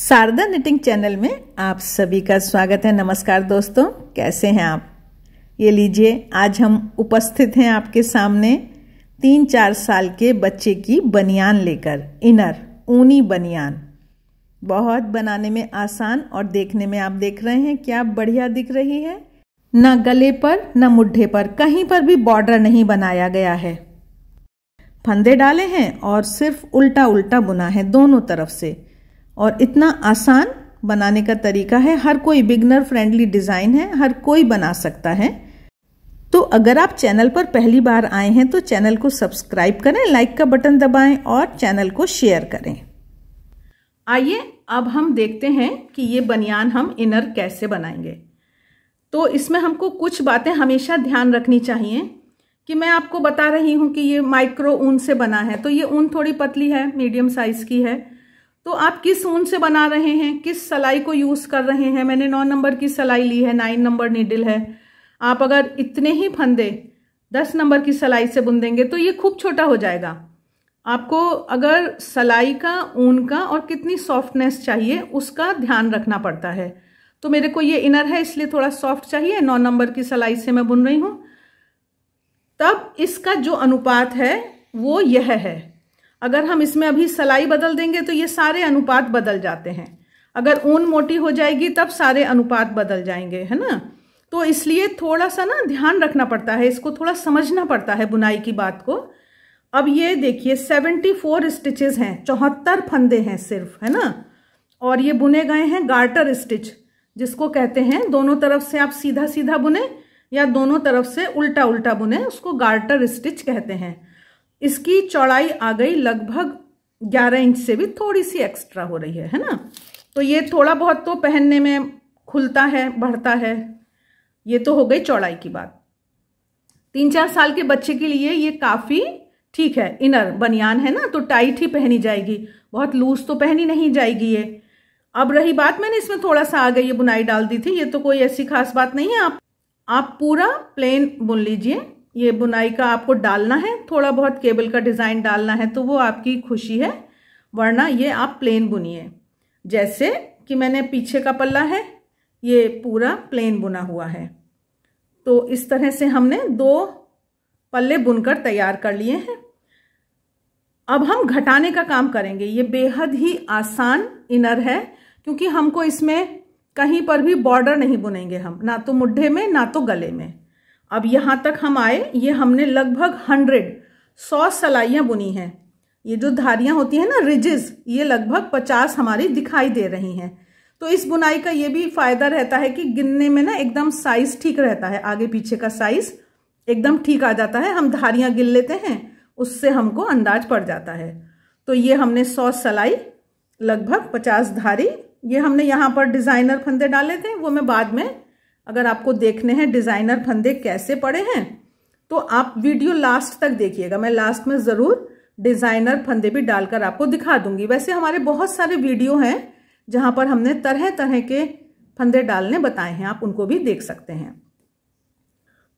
Sharda knitting channel में आप सभी का स्वागत है नमस्कार दोस्तों कैसे हैं आप ये लीजिए आज हम उपस्थित हैं आपके सामने तीन चार साल के बच्चे की बनियान लेकर इनर ऊनी बनियान बहुत बनाने में आसान और देखने में आप देख रहे हैं क्या बढ़िया दिख रही है ना गले पर ना मुड्ढे पर कहीं पर भी बॉर्डर नहीं बनाया गया है फंदे डाले हैं और सिर्फ उल्टा उल्टा बुना है दोनों तरफ से और इतना आसान बनाने का तरीका है हर कोई बिगनर फ्रेंडली डिज़ाइन है हर कोई बना सकता है तो अगर आप चैनल पर पहली बार आए हैं तो चैनल को सब्सक्राइब करें लाइक का बटन दबाएं और चैनल को शेयर करें आइए अब हम देखते हैं कि ये बनियान हम इनर कैसे बनाएंगे तो इसमें हमको कुछ बातें हमेशा ध्यान रखनी चाहिए कि मैं आपको बता रही हूँ कि ये माइक्रो ऊन से बना है तो ये ऊन थोड़ी पतली है मीडियम साइज़ की है तो आप किस ऊन से बना रहे हैं किस सलाई को यूज कर रहे हैं मैंने नौ नंबर की सलाई ली है नाइन नंबर नीडल है आप अगर इतने ही फंदे दस नंबर की सलाई से बुन देंगे तो ये खूब छोटा हो जाएगा आपको अगर सलाई का ऊन का और कितनी सॉफ्टनेस चाहिए उसका ध्यान रखना पड़ता है तो मेरे को ये इनर है इसलिए थोड़ा सॉफ्ट चाहिए नौ नंबर की सलाई से मैं बुन रही हूँ तब इसका जो अनुपात है वो यह है अगर हम इसमें अभी सलाई बदल देंगे तो ये सारे अनुपात बदल जाते हैं अगर ऊन मोटी हो जाएगी तब सारे अनुपात बदल जाएंगे है ना तो इसलिए थोड़ा सा ना ध्यान रखना पड़ता है इसको थोड़ा समझना पड़ता है बुनाई की बात को अब ये देखिए सेवेंटी फोर स्टिचेज हैं चौहत्तर फंदे हैं सिर्फ है ना और ये बुने गए हैं गार्टर स्टिच जिसको कहते हैं दोनों तरफ से आप सीधा सीधा बुने या दोनों तरफ से उल्टा उल्टा बुने उसको गार्टर स्टिच कहते हैं इसकी चौड़ाई आ गई लगभग ग्यारह इंच से भी थोड़ी सी एक्स्ट्रा हो रही है है ना तो ये थोड़ा बहुत तो पहनने में खुलता है बढ़ता है ये तो हो गई चौड़ाई की बात तीन चार साल के बच्चे के लिए ये काफ़ी ठीक है इनर बनियान है ना तो टाइट ही पहनी जाएगी बहुत लूज तो पहनी नहीं जाएगी ये अब रही बात मैंने इसमें थोड़ा सा आ गई ये बुनाई डाल दी थी ये तो कोई ऐसी खास बात नहीं है आप आप पूरा प्लेन बुन लीजिए ये बुनाई का आपको डालना है थोड़ा बहुत केबल का डिज़ाइन डालना है तो वो आपकी खुशी है वरना ये आप प्लेन बुनिए जैसे कि मैंने पीछे का पल्ला है ये पूरा प्लेन बुना हुआ है तो इस तरह से हमने दो पल्ले बुनकर तैयार कर लिए हैं अब हम घटाने का काम करेंगे ये बेहद ही आसान इनर है क्योंकि हमको इसमें कहीं पर भी बॉर्डर नहीं बुनेंगे हम ना तो मुड्ढे में ना तो गले में अब यहाँ तक हम आए ये हमने लगभग हंड्रेड सौ सलाइयाँ बुनी हैं ये जो धारियाँ होती हैं ना रिजेस ये लगभग पचास हमारी दिखाई दे रही हैं तो इस बुनाई का ये भी फायदा रहता है कि गिनने में ना एकदम साइज ठीक रहता है आगे पीछे का साइज एकदम ठीक आ जाता है हम धारियाँ गिन लेते हैं उससे हमको अंदाज पड़ जाता है तो ये हमने सौ सलाई लगभग पचास धारी ये हमने यहाँ पर डिज़ाइनर फंदे डाले थे वो मैं बाद में अगर आपको देखने हैं डिज़ाइनर फंदे कैसे पड़े हैं तो आप वीडियो लास्ट तक देखिएगा मैं लास्ट में ज़रूर डिज़ाइनर फंदे भी डालकर आपको दिखा दूंगी वैसे हमारे बहुत सारे वीडियो हैं जहां पर हमने तरह तरह के फंदे डालने बताए हैं आप उनको भी देख सकते हैं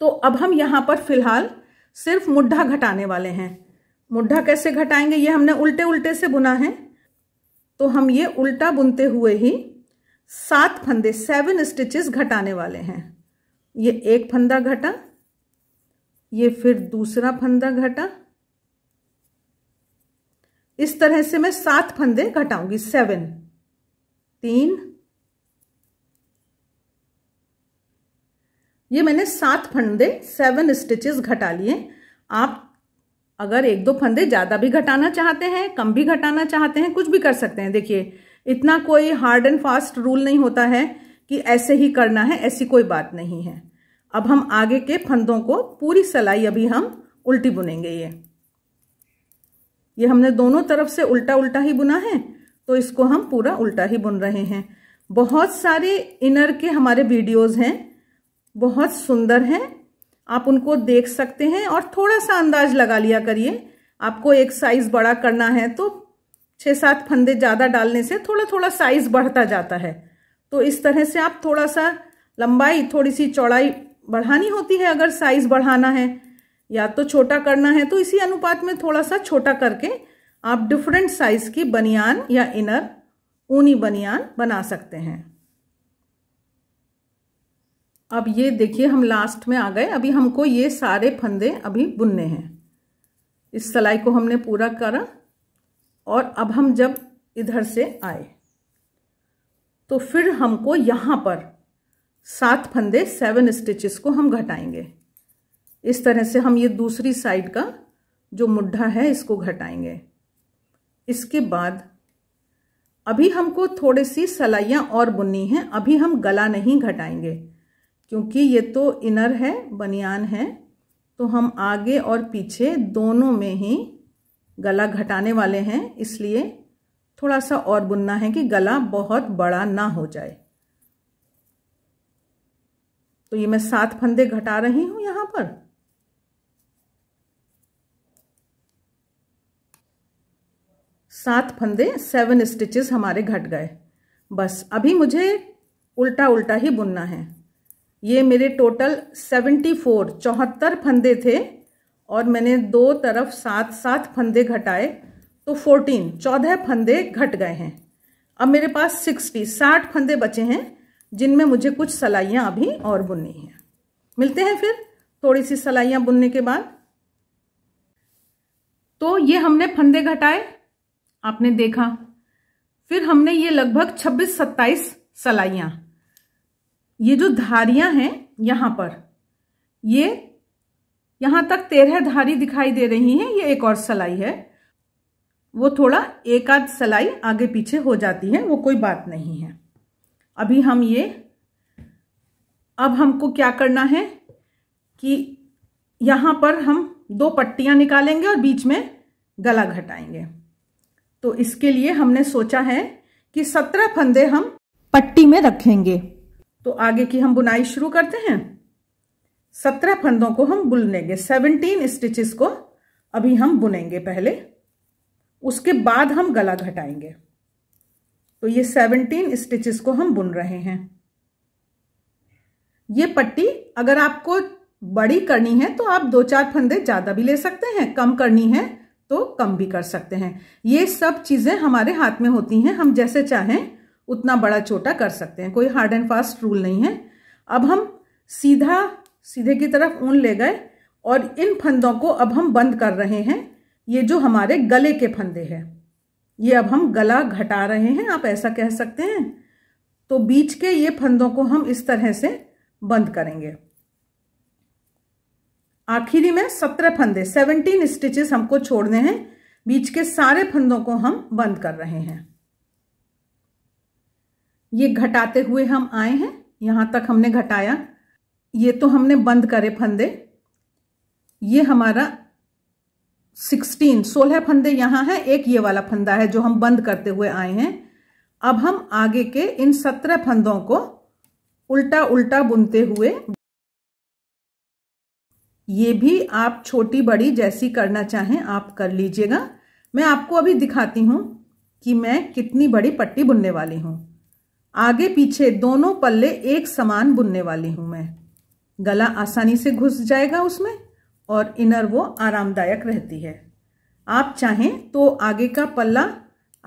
तो अब हम यहाँ पर फिलहाल सिर्फ मुड्ढा घटाने वाले हैं मुड्ढा कैसे घटाएंगे ये हमने उल्टे उल्टे से बुना है तो हम ये उल्टा बुनते हुए ही सात फंदे सेवन स्टिचेस घटाने वाले हैं ये एक फंदा घटा ये फिर दूसरा फंदा घटा इस तरह से मैं सात फंदे घटाऊंगी सेवन तीन ये मैंने सात फंदे सेवन स्टिचेस घटा लिए आप अगर एक दो फंदे ज़्यादा भी घटाना चाहते हैं कम भी घटाना चाहते हैं कुछ भी कर सकते हैं देखिए इतना कोई हार्ड एंड फास्ट रूल नहीं होता है कि ऐसे ही करना है ऐसी कोई बात नहीं है अब हम आगे के फंदों को पूरी सलाई अभी हम उल्टी बुनेंगे ये ये हमने दोनों तरफ से उल्टा उल्टा ही बुना है तो इसको हम पूरा उल्टा ही बुन रहे हैं बहुत सारे इनर के हमारे वीडियोस हैं बहुत सुंदर हैं आप उनको देख सकते हैं और थोड़ा सा अंदाज लगा लिया करिए आपको एक साइज बड़ा करना है तो छः सात फंदे ज़्यादा डालने से थोड़ा थोड़ा साइज बढ़ता जाता है तो इस तरह से आप थोड़ा सा लंबाई थोड़ी सी चौड़ाई बढ़ानी होती है अगर साइज बढ़ाना है या तो छोटा करना है तो इसी अनुपात में थोड़ा सा छोटा करके आप डिफरेंट साइज की बनियान या इनर ऊनी बनियान बना सकते हैं अब ये देखिए हम लास्ट में आ गए अभी हमको ये सारे फंदे अभी बुनने हैं इस सलाई को हमने पूरा करा और अब हम जब इधर से आए तो फिर हमको यहाँ पर सात फंदे सेवन स्टिचेस को हम घटाएंगे इस तरह से हम ये दूसरी साइड का जो मुड्ढा है इसको घटाएंगे इसके बाद अभी हमको थोड़ी सी सलाइयाँ और बुननी हैं अभी हम गला नहीं घटाएंगे क्योंकि ये तो इनर है बनियान है तो हम आगे और पीछे दोनों में ही गला घटाने वाले हैं इसलिए थोड़ा सा और बुनना है कि गला बहुत बड़ा ना हो जाए तो ये मैं सात फंदे घटा रही हूँ यहाँ पर सात फंदे सेवन स्टिचेस हमारे घट गए बस अभी मुझे उल्टा उल्टा ही बुनना है ये मेरे टोटल सेवेंटी फोर चौहत्तर फंदे थे और मैंने दो तरफ सात सात फंदे घटाए तो फोर्टीन चौदह फंदे घट गए हैं अब मेरे पास सिक्सटी साठ फंदे बचे हैं जिनमें मुझे कुछ सलाइयाँ अभी और बुननी हैं मिलते हैं फिर थोड़ी सी सलाइयाँ बुनने के बाद तो ये हमने फंदे घटाए आपने देखा फिर हमने ये लगभग 26-27 सलाइयाँ ये जो धारियाँ हैं यहाँ पर ये यहां तक तेरह धारी दिखाई दे रही हैं ये एक और सलाई है वो थोड़ा एक आध सलाई आगे पीछे हो जाती है वो कोई बात नहीं है अभी हम ये अब हमको क्या करना है कि यहां पर हम दो पट्टियां निकालेंगे और बीच में गला घटाएंगे तो इसके लिए हमने सोचा है कि सत्रह फंदे हम पट्टी में रखेंगे तो आगे की हम बुनाई शुरू करते हैं सत्रह फंदों को हम बुन लेंगे सेवनटीन स्टिचेस को अभी हम बुनेंगे पहले उसके बाद हम गला घटाएंगे तो ये सेवनटीन स्टिचेस को हम बुन रहे हैं ये पट्टी अगर आपको बड़ी करनी है तो आप दो चार फंदे ज़्यादा भी ले सकते हैं कम करनी है तो कम भी कर सकते हैं ये सब चीज़ें हमारे हाथ में होती हैं हम जैसे चाहें उतना बड़ा छोटा कर सकते हैं कोई हार्ड एंड फास्ट रूल नहीं है अब हम सीधा सीधे की तरफ ऊन ले गए और इन फंदों को अब हम बंद कर रहे हैं ये जो हमारे गले के फंदे हैं ये अब हम गला घटा रहे हैं आप ऐसा कह सकते हैं तो बीच के ये फंदों को हम इस तरह से बंद करेंगे आखिरी में सत्रह फंदे सेवनटीन स्टिचेस हमको छोड़ने हैं बीच के सारे फंदों को हम बंद कर रहे हैं ये घटाते हुए हम आए हैं यहां तक हमने घटाया ये तो हमने बंद करे फंदे ये हमारा सिक्सटीन सोलह फंदे यहां है एक ये वाला फंदा है जो हम बंद करते हुए आए हैं अब हम आगे के इन सत्रह फंदों को उल्टा उल्टा बुनते हुए ये भी आप छोटी बड़ी जैसी करना चाहें आप कर लीजिएगा मैं आपको अभी दिखाती हूं कि मैं कितनी बड़ी पट्टी बुनने वाली हूं आगे पीछे दोनों पल्ले एक समान बुनने वाली हूं मैं गला आसानी से घुस जाएगा उसमें और इनर वो आरामदायक रहती है आप चाहें तो आगे का पल्ला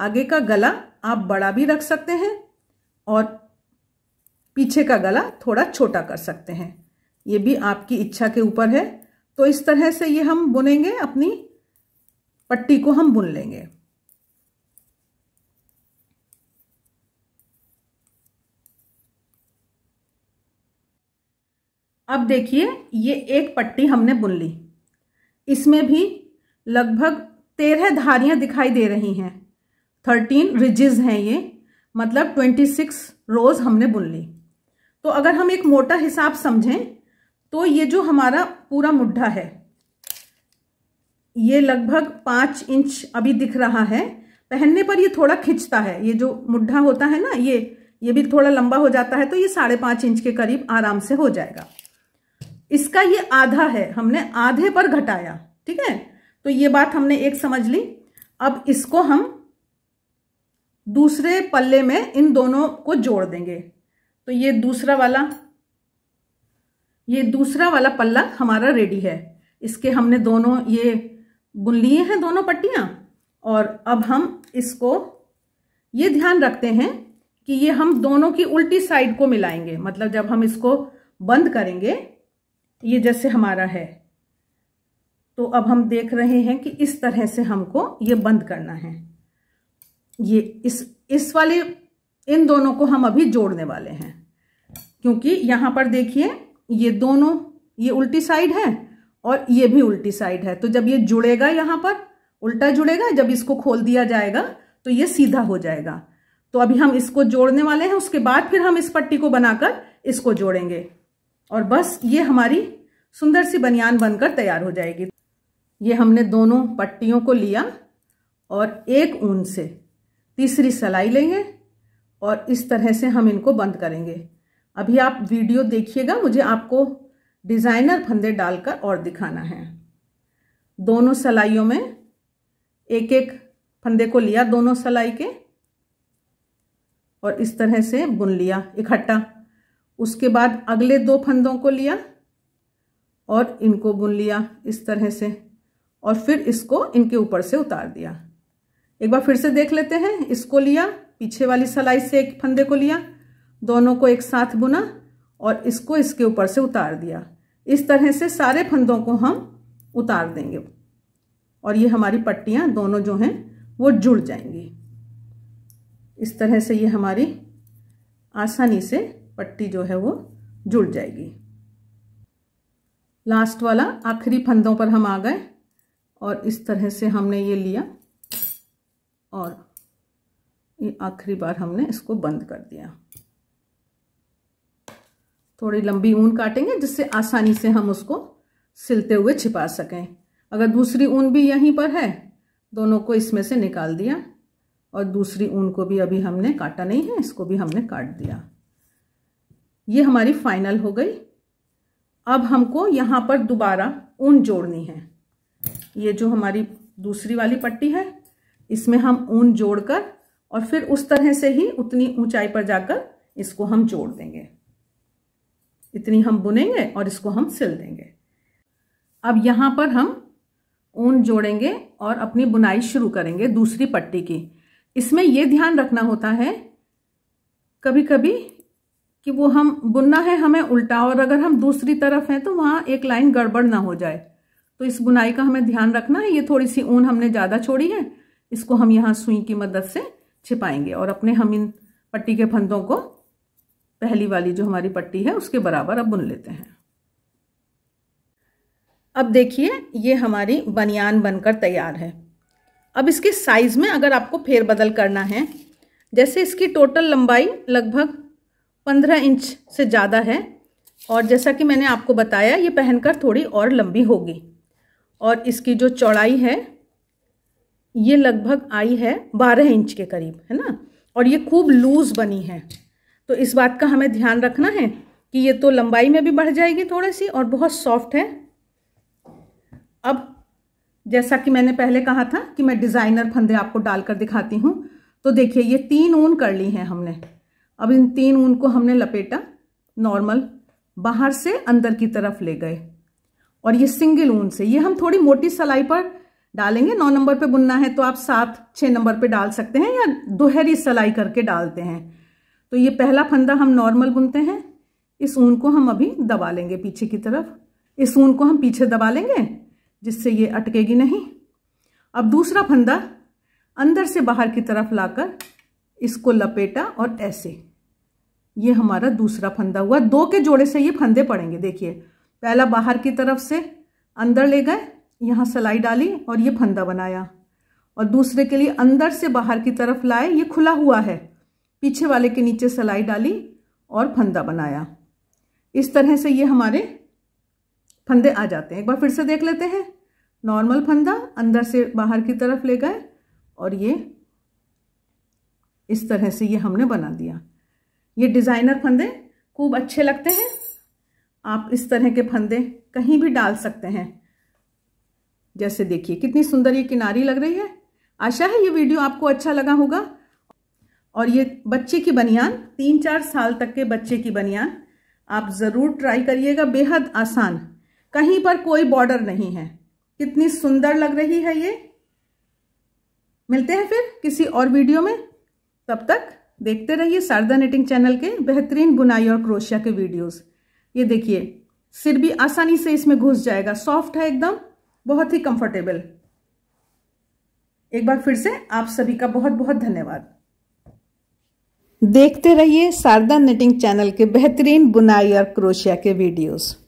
आगे का गला आप बड़ा भी रख सकते हैं और पीछे का गला थोड़ा छोटा कर सकते हैं ये भी आपकी इच्छा के ऊपर है तो इस तरह से ये हम बुनेंगे अपनी पट्टी को हम बुन लेंगे अब देखिए ये एक पट्टी हमने बुन ली इसमें भी लगभग तेरह धारियाँ दिखाई दे रही हैं थर्टीन रिजिज हैं ये मतलब ट्वेंटी सिक्स रोज़ हमने बुन ली तो अगर हम एक मोटा हिसाब समझें तो ये जो हमारा पूरा मुड्ढा है ये लगभग पाँच इंच अभी दिख रहा है पहनने पर ये थोड़ा खिंचता है ये जो मुड्ढा होता है ना ये ये भी थोड़ा लंबा हो जाता है तो ये साढ़े पाँच इंच के करीब आराम से हो जाएगा इसका ये आधा है हमने आधे पर घटाया ठीक है तो ये बात हमने एक समझ ली अब इसको हम दूसरे पल्ले में इन दोनों को जोड़ देंगे तो ये दूसरा वाला ये दूसरा वाला पल्ला हमारा रेडी है इसके हमने दोनों ये बुन लिए हैं दोनों पट्टियां और अब हम इसको ये ध्यान रखते हैं कि ये हम दोनों की उल्टी साइड को मिलाएंगे मतलब जब हम इसको बंद करेंगे ये जैसे हमारा है तो अब हम देख रहे हैं कि इस तरह से हमको ये बंद करना है ये इस इस वाले इन दोनों को हम अभी जोड़ने वाले हैं क्योंकि यहां पर देखिए ये दोनों ये उल्टी साइड है और ये भी उल्टी साइड है तो जब ये जुड़ेगा यहां पर उल्टा जुड़ेगा जब इसको खोल दिया जाएगा तो ये सीधा हो जाएगा तो अभी हम इसको जोड़ने वाले हैं उसके बाद फिर हम इस पट्टी को बनाकर इसको जोड़ेंगे और बस ये हमारी सुंदर सी बनियान बनकर तैयार हो जाएगी ये हमने दोनों पट्टियों को लिया और एक ऊन से तीसरी सलाई लेंगे और इस तरह से हम इनको बंद करेंगे अभी आप वीडियो देखिएगा मुझे आपको डिज़ाइनर फंदे डालकर और दिखाना है दोनों सलाइयों में एक एक फंदे को लिया दोनों सलाई के और इस तरह से बुन लिया इकट्ठा उसके बाद अगले दो फंदों को लिया और इनको बुन लिया इस तरह से और फिर इसको इनके ऊपर से उतार दिया एक बार फिर से देख लेते हैं इसको लिया पीछे वाली सलाई से एक फंदे को लिया दोनों को एक साथ बुना और इसको इसके ऊपर से उतार दिया इस तरह से सारे फंदों को हम उतार देंगे और ये हमारी पट्टियाँ दोनों जो हैं वो जुड़ जाएंगी इस तरह से ये हमारी आसानी से पट्टी जो है वो जुड़ जाएगी लास्ट वाला आखिरी फंदों पर हम आ गए और इस तरह से हमने ये लिया और ये आखिरी बार हमने इसको बंद कर दिया थोड़ी लंबी ऊन काटेंगे जिससे आसानी से हम उसको सिलते हुए छिपा सकें अगर दूसरी ऊन भी यहीं पर है दोनों को इसमें से निकाल दिया और दूसरी ऊन को भी अभी हमने काटा नहीं है इसको भी हमने काट दिया ये हमारी फाइनल हो गई अब हमको यहाँ पर दोबारा ऊन जोड़नी है ये जो हमारी दूसरी वाली पट्टी है इसमें हम ऊन जोड़कर और फिर उस तरह से ही उतनी ऊंचाई पर जाकर इसको हम जोड़ देंगे इतनी हम बुनेंगे और इसको हम सिल देंगे अब यहाँ पर हम ऊन जोड़ेंगे और अपनी बुनाई शुरू करेंगे दूसरी पट्टी की इसमें यह ध्यान रखना होता है कभी कभी कि वो हम बुनना है हमें उल्टा और अगर हम दूसरी तरफ हैं तो वहाँ एक लाइन गड़बड़ ना हो जाए तो इस बुनाई का हमें ध्यान रखना है ये थोड़ी सी ऊन हमने ज़्यादा छोड़ी है इसको हम यहाँ सुई की मदद से छिपाएंगे और अपने हम इन पट्टी के फंदों को पहली वाली जो हमारी पट्टी है उसके बराबर अब बुन लेते हैं अब देखिए ये हमारी बनियान बनकर तैयार है अब इसके साइज़ में अगर आपको फेरबदल करना है जैसे इसकी टोटल लंबाई लगभग पंद्रह इंच से ज़्यादा है और जैसा कि मैंने आपको बताया ये पहनकर थोड़ी और लंबी होगी और इसकी जो चौड़ाई है ये लगभग आई है बारह इंच के करीब है ना और ये खूब लूज़ बनी है तो इस बात का हमें ध्यान रखना है कि ये तो लंबाई में भी बढ़ जाएगी थोड़ी सी और बहुत सॉफ्ट है अब जैसा कि मैंने पहले कहा था कि मैं डिज़ाइनर फंदे आपको डालकर दिखाती हूँ तो देखिए ये तीन ऊन कर ली हैं हमने अब इन तीन ऊन को हमने लपेटा नॉर्मल बाहर से अंदर की तरफ ले गए और ये सिंगल ऊन से ये हम थोड़ी मोटी सलाई पर डालेंगे नौ नंबर पे बुनना है तो आप सात छः नंबर पे डाल सकते हैं या दोहरी सलाई करके डालते हैं तो ये पहला फंदा हम नॉर्मल बुनते हैं इस ऊन को हम अभी दबा लेंगे पीछे की तरफ इस ऊन को हम पीछे दबा लेंगे जिससे ये अटकेगी नहीं अब दूसरा फंदा अंदर से बाहर की तरफ लाकर इसको लपेटा और ऐसे ये हमारा दूसरा फंदा हुआ दो के जोड़े से ये फंदे पड़ेंगे देखिए पहला बाहर की तरफ से अंदर ले गए यहाँ सलाई डाली और ये फंदा बनाया और दूसरे के लिए अंदर से बाहर की तरफ लाए ये खुला हुआ है पीछे वाले के नीचे सलाई डाली और फंदा बनाया इस तरह से ये हमारे फंदे आ जाते हैं एक बार फिर से देख लेते हैं नॉर्मल फंदा अंदर से बाहर की तरफ ले गए और ये इस तरह से ये हमने बना दिया ये डिज़ाइनर फंदे खूब अच्छे लगते हैं आप इस तरह के फंदे कहीं भी डाल सकते हैं जैसे देखिए कितनी सुंदर ये किनारी लग रही है आशा है ये वीडियो आपको अच्छा लगा होगा और ये बच्चे की बनियान तीन चार साल तक के बच्चे की बनियान आप ज़रूर ट्राई करिएगा बेहद आसान कहीं पर कोई बॉर्डर नहीं है कितनी सुंदर लग रही है ये मिलते हैं फिर किसी और वीडियो में तब तक देखते रहिए शारदा नेटिंग चैनल के बेहतरीन बुनाई और क्रोशिया के वीडियोस ये देखिए सिर भी आसानी से इसमें घुस जाएगा सॉफ्ट है एकदम बहुत ही कंफर्टेबल एक बार फिर से आप सभी का बहुत बहुत धन्यवाद देखते रहिए शारदा नेटिंग चैनल के बेहतरीन बुनाई और क्रोशिया के वीडियोज